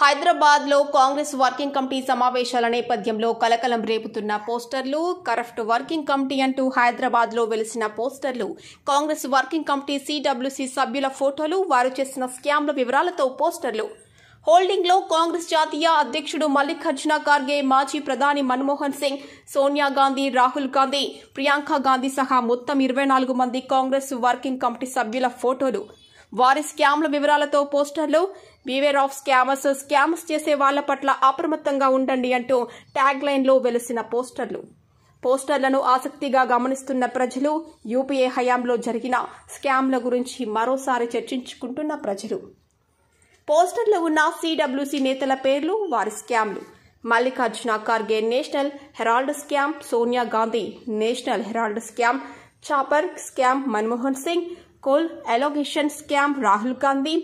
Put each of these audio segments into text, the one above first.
హైదరాబాద్లో Congress working committee సమావేశాల నేపథ్యంలో కలకలం రేపుతున్న పోస్టర్లు కరప్ట్ వర్కింగ్ కమిటీ అంటూ హైదరాబాద్లో వెలిసిన పోస్టర్లు కాంగ్రెస్ వర్కింగ్ కమిటీ సిడబ్ల్యూసీ సభ్యుల ఫోటోలు వారు చేసిన స్కామ్ల వివరాలతో పోస్టర్లు హోల్డింగ్లో కాంగ్రెస్ జాతీయ అధ్యక్షుడు మల్లికార్జున ఖార్గే మాజీ ప్రధాని మన్మోహన్ సింగ్ సోనియా గాంధీ రాహుల్ గాంధీ ప్రియాంక గాంధీ సహా మొత్తం ఇరవై నాలుగు మంది కాంగ్రెస్ వర్కింగ్ కమిటీ సభ్యుల ఫోటోలు వారి స్కామ్ల వివరాలతో పోస్టర్లు బీవేర్ ఆఫ్ స్కామర్స్ స్కామ్స్ చేసే వాళ్ల పట్ల అప్రమత్తంగా ఉండండి అంటూ ట్యాగ్ లో వెలిసిన పోస్టర్లు పోస్టర్లను ఆసక్తిగా గమనిస్తున్న ప్రజలు యూపీఏ హయాంలో జరిగిన స్కామ్ల గురించి మరోసారి చర్చించుకుంటున్న ప్రజలు పోస్టర్లు ఉన్న సిడబ్ల్యూసీ నేతల పేర్లు వారి స్కామ్లు Mallikarjun Kharge National Herald scam Sonia Gandhi National Herald scam छापर scam Manmohan Singh coal allocation scam Rahul Gandhi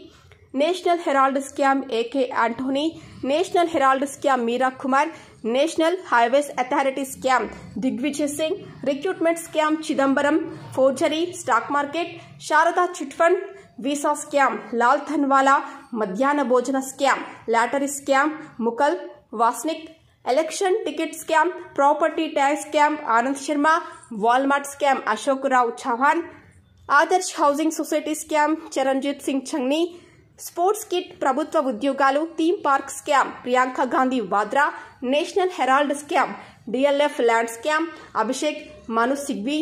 National Herald scam A K Antony National Herald scam Meira Kumar National Highway Authority scam Digvijaya Singh recruitment scam Chidambaram forgery stock market Sharda chit fund visa scam Lal Thanhawla मध्यान्ह भोजन scam lottery scam Mukul Wasnik election ticket scam property tax scam Anand Sharma Walmart scam Ashok Rao Chavan Adarsh housing society scam Charanjit Singh Channi sports kit प्रभुत्व उद्योग theme park scam Priyanka Gandhi Vadra National Herald scam DLF land scam Abhishek Manu Singhvi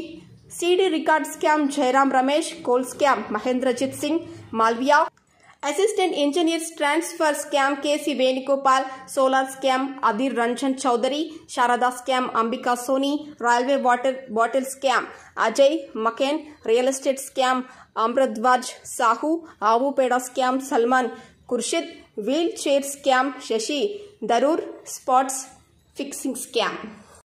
CD record scam Jairam Ramesh coal scam Mahendrajeet Singh Malviya assistant engineers transfer scam K C Venugopal solar scam Adhir Ranjan Chowdhury Sharda scam Ambika Soni railway water bottle scam Ajay Maken real estate scam अमृतवाज साहू आबूपेड़ा scam Salman Khurshid wheel chair scam Shashi Tharoor spots fixing scam